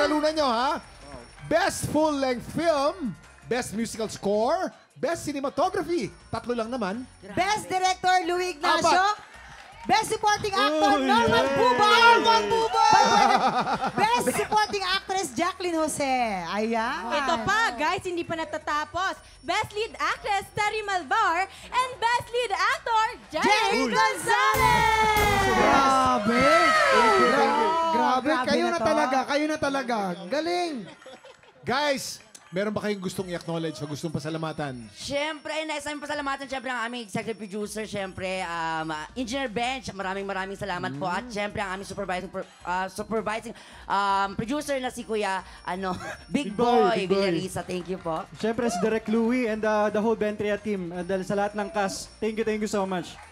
Pagparalunan nyo, ha? Best full-length film, best musical score, best cinematography. Tatlo lang naman. Best Director, Louis Ignacio. Apat. Best Supporting Actor, Uy, Norman yeah. Norman Buba! Best Supporting Actress, Jacqueline Jose. Ayan. Ito pa, guys, hindi pa natatapos. Best Lead Actress, Terry Malvar. And Best Lead Actor, Jerry Gonzalez. Grabe kayo na, na talaga, kayo na talaga. Galing. Guys, Meron ba kayong gustong i-acknowledge o gustong pasalamatan? Siyempre, eh, next time pasalamatan, siyempre ang aming executive producer, siyempre, um, Engineer Bench, maraming maraming salamat mm. po. At mm. siyempre, ang aming supervising, uh, supervising um, producer na si Kuya, ano, Big, Big Boy, Boy Villarisa. Thank you po. Siyempre, si Direk Louie and uh, the whole Bentria team. And uh, sa lahat ng cast, thank you, thank you so much.